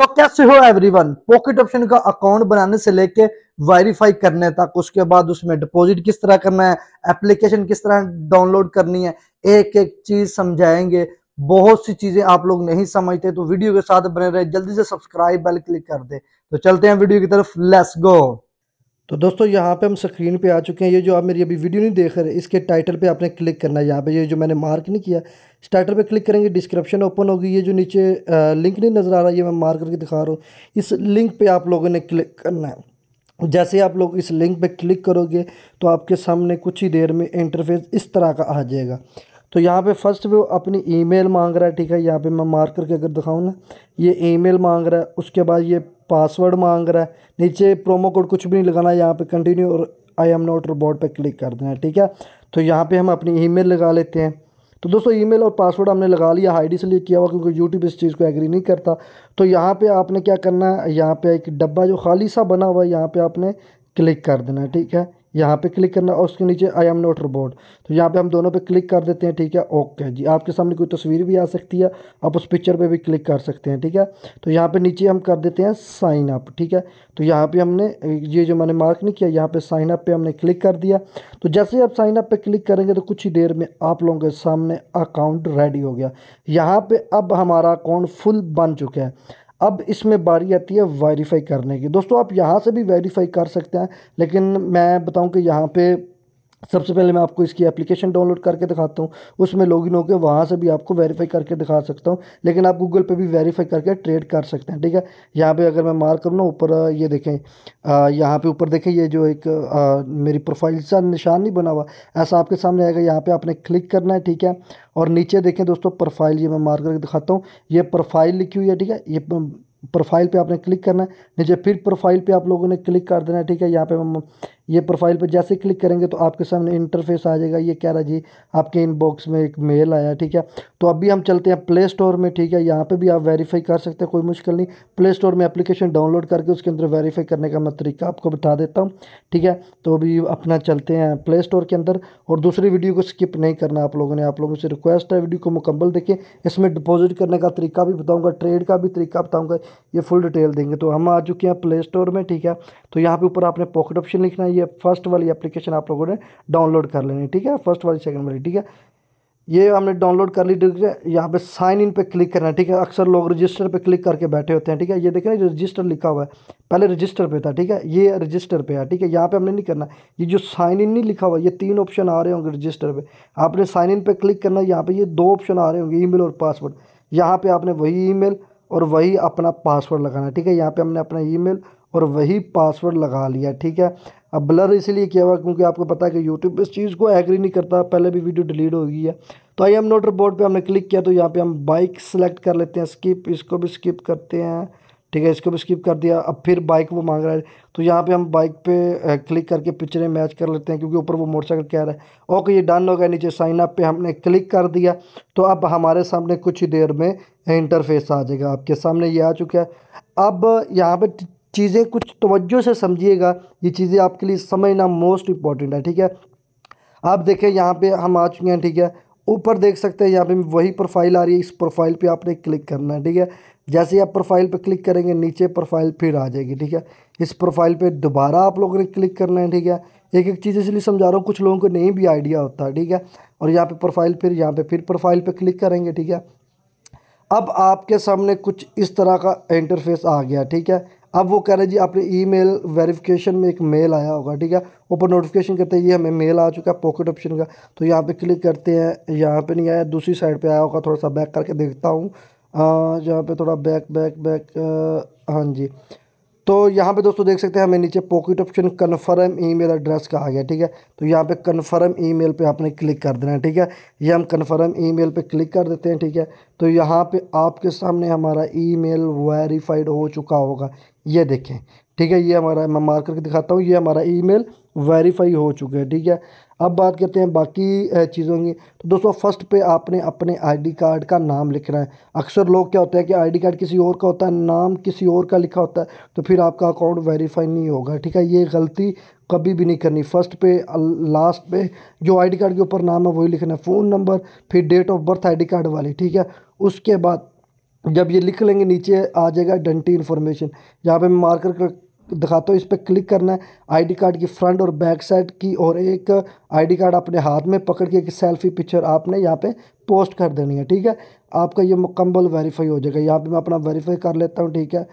तो कैसे हो एवरीवन पॉकेट ऑप्शन का अकाउंट बनाने से लेके वेरीफाई करने तक उसके बाद उसमें डिपॉजिट किस तरह करना है एप्लीकेशन किस तरह डाउनलोड करनी है एक एक चीज समझाएंगे बहुत सी चीजें आप लोग नहीं समझते तो वीडियो के साथ बने रहे जल्दी से सब्सक्राइब बेल क्लिक कर दे तो चलते हैं वीडियो की तरफ लेस गो तो दोस्तों यहाँ पे हम स्क्रीन पे आ चुके हैं ये जो आप मेरी अभी वीडियो नहीं देख रहे इसके टाइटल पे आपने क्लिक करना है यहाँ पे ये जो मैंने मार्क नहीं किया इस टाइटल पे क्लिक करेंगे डिस्क्रिप्शन ओपन होगी ये जो नीचे लिंक नहीं नज़र आ रहा ये मैं मार्क करके दिखा रहा हूँ इस लिंक पर आप लोगों ने क्लिक करना है जैसे आप लोग इस लिंक पर क्लिक करोगे तो आपके सामने कुछ ही देर में इंटरफेस इस तरह का आ जाएगा तो यहाँ पे फर्स्ट वो अपनी ईमेल मांग रहा है ठीक है यहाँ पे मैं मार्क करके अगर दिखाऊँ ना ये ईमेल मांग रहा है उसके बाद ये पासवर्ड मांग रहा है नीचे प्रोमो कोड कुछ भी नहीं लगाना है यहाँ पर कंटिन्यू और आई एम नॉट रोबोट पर क्लिक कर देना है ठीक है तो यहाँ पर हम अपनी ई लगा लेते हैं तो दोस्तों ईमेल और पासवर्ड हमने लगा लिया आई डी से लिए किया हुआ क्योंकि यूट्यूब इस चीज़ को एग्री नहीं करता तो यहाँ पे आपने क्या करना है यहाँ पे एक डब्बा जो खाली सा बना हुआ है यहाँ पे आपने क्लिक कर देना है ठीक है यहाँ पे क्लिक करना और उसके नीचे आई एम नोट रोबोट तो यहाँ पे हम दोनों पे क्लिक कर देते हैं ठीक है ओके जी आपके सामने कोई तस्वीर भी आ सकती है आप उस पिक्चर पे भी क्लिक कर सकते हैं ठीक है तो यहाँ पे नीचे हम कर देते हैं साइन अप ठीक है तो यहाँ पे हमने ये जो मैंने मार्क नहीं किया यहाँ पे साइन अप पर हमने क्लिक कर दिया तो जैसे आप साइन अप पर क्लिक करेंगे तो कुछ ही देर में आप लोगों के सामने अकाउंट रेडी हो गया यहाँ पर अब हमारा अकाउंट फुल बन चुका है अब इसमें बारी आती है वेरीफाई करने की दोस्तों आप यहाँ से भी वेरीफाई कर सकते हैं लेकिन मैं बताऊँ कि यहाँ पर सबसे पहले मैं आपको इसकी एप्लीकेशन डाउनलोड करके दिखाता हूँ उसमें लॉगिन होकर वहाँ से भी आपको वेरीफाई करके दिखा सकता हूँ लेकिन आप गूगल पे भी वेरीफाई करके ट्रेड कर सकते हैं ठीक है यहाँ पे अगर मैं मार करूँ ना ऊपर ये देखें यहाँ पे ऊपर देखें ये जो एक आ, मेरी प्रोफाइल सा निशान नहीं बना हुआ ऐसा आपके सामने आएगा यहाँ पर आपने क्लिक करना है ठीक है और नीचे देखें दोस्तों प्रोफाइल ये मैं मार करके दिखाता हूँ ये प्रोफाइल लिखी हुई है ठीक है ये प्रोफाइल पे आपने क्लिक करना है नीचे फिर प्रोफाइल पे आप लोगों ने क्लिक कर देना है ठीक है यहाँ पे ये प्रोफाइल पर जैसे क्लिक करेंगे तो आपके सामने इंटरफेस आ जाएगा ये कह रहा जी आपके इनबॉक्स में एक मेल आया ठीक है तो अभी हम चलते हैं प्ले स्टोर में ठीक है यहाँ पे भी आप वेरीफाई कर सकते हैं कोई मुश्किल नहीं प्ले स्टोर में एप्लीकेशन डाउनलोड करके उसके अंदर वेरीफाई करने का मैं तरीका आपको बता देता हूँ ठीक है तो अभी अपना चलते हैं प्ले स्टोर के अंदर और दूसरी वीडियो को स्किप नहीं करना आप लोगों ने आप लोगों से रिक्वेस्ट है वीडियो को मुकम्मल देखें इसमें डिपॉजिट करने का तरीका भी बताऊँगा ट्रेड का भी तरीका बताऊँगा ये फुल डिटेल देंगे तो हम आ चुके हैं प्ले स्टोर में ठीक है तो यहाँ पर ऊपर आपने पॉकेट ऑप्शन लिखना है ये फर्स्ट वाली एप्लीकेशन आप लोगों ने डाउनलोड कर लेनी ठीक है फर्स्ट वाली सेकंड वाली ठीक है ये हमने डाउनलोड कर ली ठीक है यहाँ पे साइन इन पे क्लिक करना है ठीक है अक्सर लोग रजिस्टर पे क्लिक करके बैठे होते हैं ठीक है ये देखें ना रजिस्टर लिखा हुआ है पहले रजिस्टर पे था ठीक है ये रजिस्टर पे है ठीक है यहाँ पे हमने नहीं करना ये जो साइन इन नहीं लिखा हुआ ये तीन ऑप्शन आ रहे होंगे रजिस्टर पर आपने साइन इन पर क्लिक करना है यहाँ पर ये दो ऑप्शन आ रहे होंगे ई और पासवर्ड यहाँ पर आपने वही ई और वही अपना पासवर्ड लगाना है ठीक है यहाँ पर हमने अपना ई और वही पासवर्ड लगा लिया ठीक है अब ब्लर इसलिए किया हुआ क्योंकि आपको पता है कि यूट्यूब इस चीज़ को एग्री नहीं करता पहले भी वीडियो डिलीट हो गई है तो आई एम नोटर बोर्ड पर हमने क्लिक किया तो यहाँ पर हम बाइक सेलेक्ट कर लेते हैं स्किप इसको भी स्किप करते हैं ठीक है इसको भी स्किप कर दिया अब फिर बाइक वो मांग रहा है तो यहाँ पे हम बाइक पे क्लिक करके पिक्चरें मैच कर लेते हैं क्योंकि ऊपर वो मोटरसाइकिल कह रहा है ओके ये डन हो गया नीचे साइन अप पे हमने क्लिक कर दिया तो अब हमारे सामने कुछ ही देर में इंटरफेस आ जाएगा आपके सामने ये आ चुका है अब यहाँ पे चीज़ें कुछ तवज्जो से समझिएगा ये चीज़ें आपके लिए समझना मोस्ट इम्पॉर्टेंट है ठीक है आप देखें यहाँ पे हम आ चुके हैं ठीक है ऊपर देख सकते हैं यहाँ पे वही प्रोफाइल आ रही है इस प्रोफाइल पे आपने क्लिक करना है ठीक है जैसे ही आप प्रोफाइल पे क्लिक करेंगे नीचे प्रोफाइल फिर आ जाएगी ठीक है इस प्रोफाइल पे दोबारा आप लोगों ने क्लिक करना है ठीक है एक एक चीज़ इसलिए समझा रहा हूँ कुछ लोगों को नहीं भी आइडिया होता ठीक है और यहाँ पर प्रोफाइल फिर यहाँ पर फिर प्रोफाइल पर क्लिक करेंगे ठीक है अब आपके सामने कुछ इस तरह का इंटरफेस आ गया ठीक है अब वो कह रहे जी आपने ईमेल वेरिफिकेशन में एक मेल आया होगा ठीक है ऊपर नोटिफिकेशन करते हैं ये हमें मेल आ चुका है पॉकेट ऑप्शन का तो यहाँ पे क्लिक करते हैं यहाँ पे नहीं आया दूसरी साइड पे आया होगा थोड़ा सा बैक करके देखता हूँ यहाँ पे थोड़ा बैक बैक बैक हाँ जी तो यहाँ पे दोस्तों देख सकते हैं हमें नीचे pocket option confirm email address का आ गया ठीक है तो यहाँ पे कन्फर्म ईमेल पे आपने क्लिक कर देना है ठीक है ये हम कन्फर्म ईमेल पे क्लिक कर देते हैं ठीक है तो यहाँ पे आपके सामने हमारा ईमेल वेरीफाइड हो चुका होगा ये देखें ठीक है ये हमारा मैं मार्क करके दिखाता हूँ ये हमारा ई वेरीफाई हो चुके हैं ठीक है अब बात करते हैं बाकी चीज़ों की तो दोस्तों फर्स्ट पे आपने अपने आईडी कार्ड का नाम लिखना है अक्सर लोग क्या होता है कि आईडी कार्ड किसी और का होता है नाम किसी और का लिखा होता है तो फिर आपका अकाउंट वेरीफाई नहीं होगा ठीक है ये गलती कभी भी नहीं करनी फर्स्ट पे लास्ट पे जो आई कार्ड के ऊपर नाम है वही लिखना है फ़ोन नंबर फिर date of birth I card वाली ठीक है उसके बाद जब ये लिख लेंगे नीचे आ जाएगा डेंटी इन्फॉर्मेशन यहाँ पे मैं मार्कर दिखाता हूँ इस पर क्लिक करना है आईडी कार्ड की फ्रंट और बैक साइड की और एक आईडी कार्ड अपने हाथ में पकड़ के एक सेल्फी पिक्चर आपने यहाँ पे पोस्ट कर देनी है ठीक है आपका ये मुकम्मल वेरीफाई हो जाएगा यहाँ पे मैं अपना वेरीफाई कर लेता हूँ ठीक है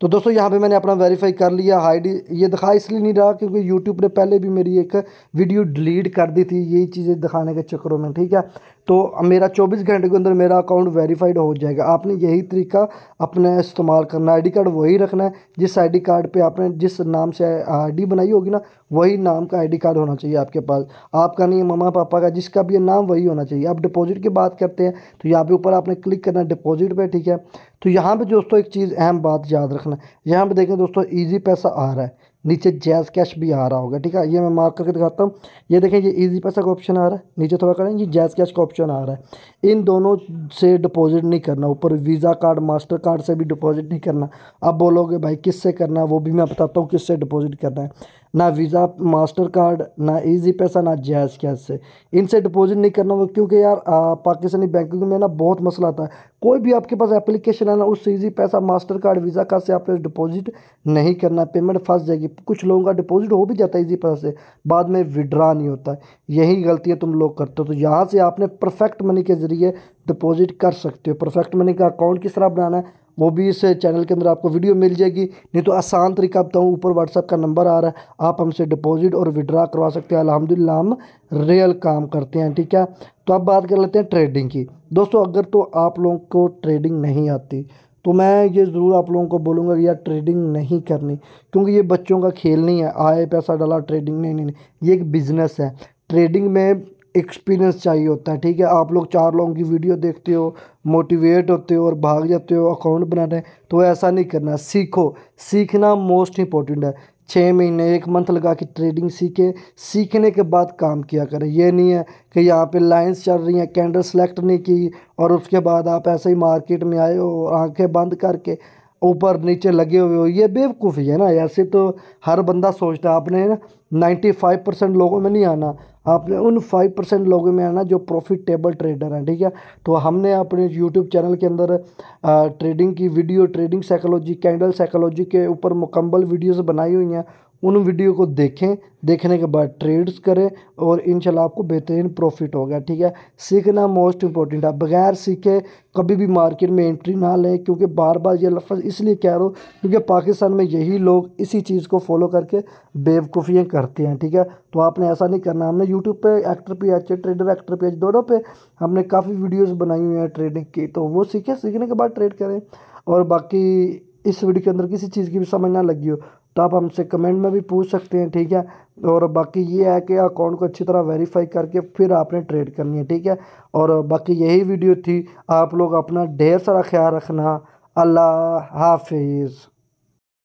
तो दोस्तों यहाँ पे मैंने अपना वेरीफाई कर लिया डी ये दिखा इसलिए नहीं रहा क्योंकि यूट्यूब ने पहले भी मेरी एक वीडियो डिलीट कर दी थी यही चीज़ें दिखाने के चक्करों में ठीक है तो मेरा 24 घंटे के अंदर मेरा अकाउंट वेरीफाइड हो जाएगा आपने यही तरीका अपने इस्तेमाल करना आईडी कार्ड वही रखना है जिस आई कार्ड पर आपने जिस नाम से आई बनाई होगी ना वही नाम का आई कार्ड होना चाहिए आपके पास आपका नहीं ममा पापा का जिसका भी नाम वही होना चाहिए आप डिपोज़िट की बात करते हैं तो यहाँ पे ऊपर आपने क्लिक करना डिपोज़िट पर ठीक है तो यहाँ पर दोस्तों एक चीज़ अहम बात याद रखना रखना यहाँ पे देखें दोस्तों इजी पैसा आ रहा है नीचे जैज़ कैश भी आ रहा होगा ठीक है ये मैं मार्क करके दिखाता हूँ ये देखें ये इजी पैसा का ऑप्शन आ रहा है नीचे थोड़ा करें ये जैज़ कैश का ऑप्शन आ रहा है इन दोनों से डिपॉजिट नहीं करना ऊपर वीज़ा कार्ड मास्टर कार्ड से भी डिपॉजिट नहीं करना अब बोलोगे भाई किससे करना है वो भी मैं बताता हूँ किससे डिपॉजिट करना है ना वीज़ा मास्टर कार्ड ना इजी पैसा ना जैस कैश से इनसे डिपॉजिट नहीं करना होगा क्योंकि यार पाकिस्तानी बैंकिंग में ना बहुत मसला आता है कोई भी आपके पास एप्लीकेशन है ना उससे ईजी पैसा मास्टर कार्ड वीज़ा कार्ड से आपने डिपॉजिट नहीं करना पेमेंट फंस जाएगी कुछ लोगों का डिपॉजिट हो भी जाता है ईजी पैसा से बाद में विड्रा नहीं होता है यही गलतियाँ तुम लोग करते हो तो यहाँ से आपने परफेक्ट मनी के ज़रिए डिपॉजिट कर सकते हो परफेक्ट मनी का अकाउंट किस तरह बनाना है वो भी इस चैनल के अंदर आपको वीडियो मिल जाएगी नहीं तो आसान तरीका बताऊँ ऊपर व्हाट्सअप का नंबर आ रहा है आप हमसे डिपॉजिट और विड्रा करवा सकते हैं अलहमदिल्ला हम रियल काम करते हैं ठीक है तो अब बात कर लेते हैं ट्रेडिंग की दोस्तों अगर तो आप लोगों को ट्रेडिंग नहीं आती तो मैं ये ज़रूर आप लोगों को बोलूँगा कि यार ट्रेडिंग नहीं करनी क्योंकि ये बच्चों का खेल नहीं है आए पैसा डाला ट्रेडिंग नहीं नहीं, नहीं। ये एक बिज़नेस है ट्रेडिंग में एक्सपीरियंस चाहिए होता है ठीक है आप लोग चार लोगों की वीडियो देखते हो मोटिवेट होते हो और भाग जाते हो अकाउंट बनाने तो ऐसा नहीं करना सीखो सीखना मोस्ट इंपॉर्टेंट है छः महीने एक मंथ लगा के ट्रेडिंग सीखे सीखने के बाद काम किया करें ये नहीं है कि यहाँ पे लाइंस चल रही हैं कैंडल सेलेक्ट नहीं की और उसके बाद आप ऐसे ही मार्केट में आए हो आंखें बंद करके ऊपर नीचे लगे हुए हो ये बेवकूफ़ी है ना ऐसे तो हर बंदा सोचता है आपने ना नाइन्टी फाइव परसेंट लोगों में नहीं आना आपने उन फाइव परसेंट लोगों में आना जो प्रॉफिटेबल ट्रेडर हैं ठीक है तो हमने अपने यूट्यूब चैनल के अंदर ट्रेडिंग की video trading psychology candle psychology के ऊपर मुकम्मल वीडियोज़ बनाई हुई हैं उन वीडियो को देखें देखने के बाद ट्रेड्स करें और इन आपको बेहतरीन प्रॉफिट होगा ठीक है सीखना मोस्ट इंपॉर्टेंट है बगैर सीखे कभी भी मार्केट में एंट्री ना लें क्योंकि बार बार ये लफ्ज़ इसलिए कह रहा हूँ क्योंकि पाकिस्तान में यही लोग इसी चीज़ को फॉलो करके बेवकूफ़ियाँ करते हैं ठीक है तो आपने ऐसा नहीं करना हमने यूट्यूब पर actor P H trader actor P H दोनों पर हमने काफ़ी वीडियोज़ बनाई हुई हैं ट्रेडिंग की तो वो सीखें सीखने के बाद ट्रेड करें और बाकी इस वीडियो के अंदर किसी चीज़ की भी समझ ना लगी हो तो आप हमसे कमेंट में भी पूछ सकते हैं ठीक है और बाकी ये है कि अकाउंट को अच्छी तरह वेरीफाई करके फिर आपने ट्रेड करनी है ठीक है और बाकी यही वीडियो थी आप लोग अपना ढेर सारा ख्याल रखना अल्लाह हाफिज़